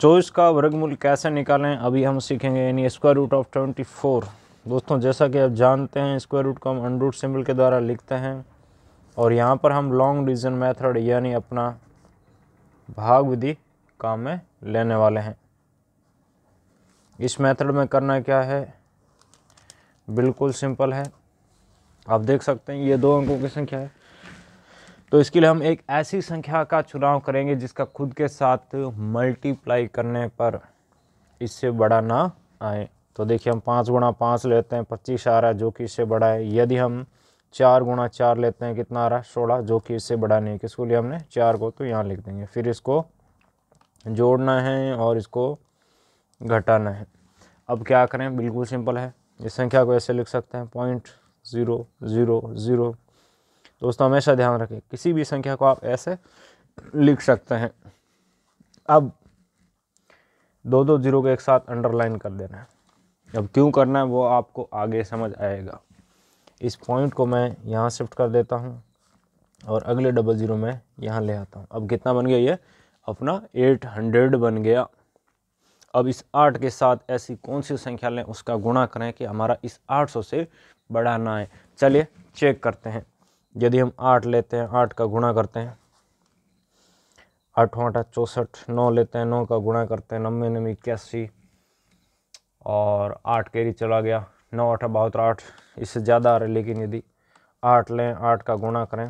चौबीस का वर्गमूल कैसे निकालें अभी हम सीखेंगे यानी square root of twenty four दोस्तों जैसा कि आप जानते हैं स्क्वायर रूट को हम अंडर रूट सिंबल के द्वारा लिखते हैं और यहाँ पर हम लॉन्ग डिवीजन मेथड यानी अपना भाग विधि काम में लेने वाले हैं इस मेथड में करना क्या है बिल्कुल सिंपल है आप देख सकते हैं ये दो अंकों की संख्या है तो इसके लिए हम एक ऐसी संख्या का चुनाव करेंगे जिसका खुद के साथ मल्टीप्लाई करने पर इससे बड़ा ना आए तो देखिए हम पाँच गुणा पाँच लेते हैं पच्चीस आ रहा है जो कि इससे बड़ा है यदि हम चार गुणा चार लेते हैं कितना आ रहा है सोलह जो कि इससे बड़ा नहीं किसको लिए हमने चार को तो यहाँ लिख देंगे फिर इसको जोड़ना है और इसको घटाना है अब क्या करें बिल्कुल सिंपल है इस संख्या को ऐसे लिख सकते हैं पॉइंट ज़ीरो ज़ीरो ज़ीरो दोस्तों हमेशा ध्यान रखें किसी भी संख्या को आप ऐसे लिख सकते हैं अब दो दो जीरो को एक साथ अंडरलाइन कर देना है अब क्यों करना है वो आपको आगे समझ आएगा इस पॉइंट को मैं यहाँ शिफ्ट कर देता हूँ और अगले डबल ज़ीरो में यहाँ ले आता हूँ अब कितना बन गया ये अपना एट हंड्रेड बन गया अब इस आठ के साथ ऐसी कौन सी संख्या लें उसका गुणा करें कि हमारा इस आठ सौ से बढ़ाना है चलिए चेक करते हैं यदि हम आठ लेते हैं आठ का गुणा करते हैं आठों आठा चौंसठ नौ लेते हैं नौ का गुणा करते हैं नब्बे नब्बे इक्यासी और आठ कैरी चला गया नौ आठ बहत्तर आठ इससे ज़्यादा आ रहा है लेकिन यदि आठ लें आठ का गुणा करें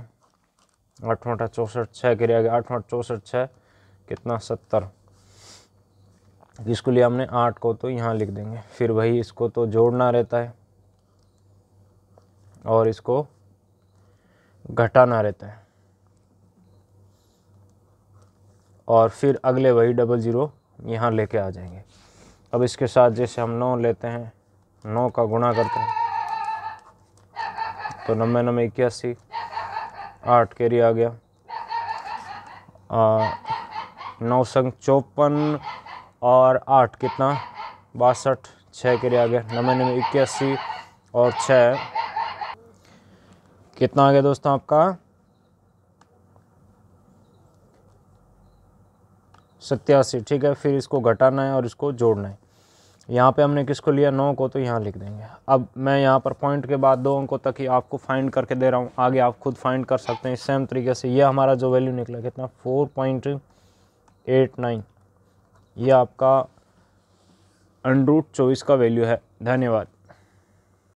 आठों आठा चौंसठ छः कैरी आ गया आठों आठ चौंसठ छः कितना सत्तर इसको लिए हमने आठ को तो यहाँ लिख देंगे फिर वही इसको तो जोड़ना रहता है और इसको घटाना रहता है और फिर अगले वही डबल ज़ीरो यहाँ लेके आ जाएंगे अब इसके साथ जैसे हम नौ लेते हैं नौ का गुणा करते हैं तो नब्बे नब्बे इक्यासी आठ कैरी आ गया नौ संग चौपन और आठ कितना बासठ छः कैरी आ गया नब्बे नब्बे इक्यासी और छः कितना आ गया दोस्तों आपका सत्यासी ठीक है फिर इसको घटाना है और इसको जोड़ना है यहाँ पे हमने किसको लिया नौ को तो यहाँ लिख देंगे अब मैं यहाँ पर पॉइंट के बाद दो अंकों तक ही आपको फाइंड करके दे रहा हूँ आगे आप खुद फाइंड कर सकते हैं सेम तरीके से ये हमारा जो वैल्यू निकला कितना फोर पॉइंट एट नाइन ये आपका अंडरूट चौबीस का वैल्यू है धन्यवाद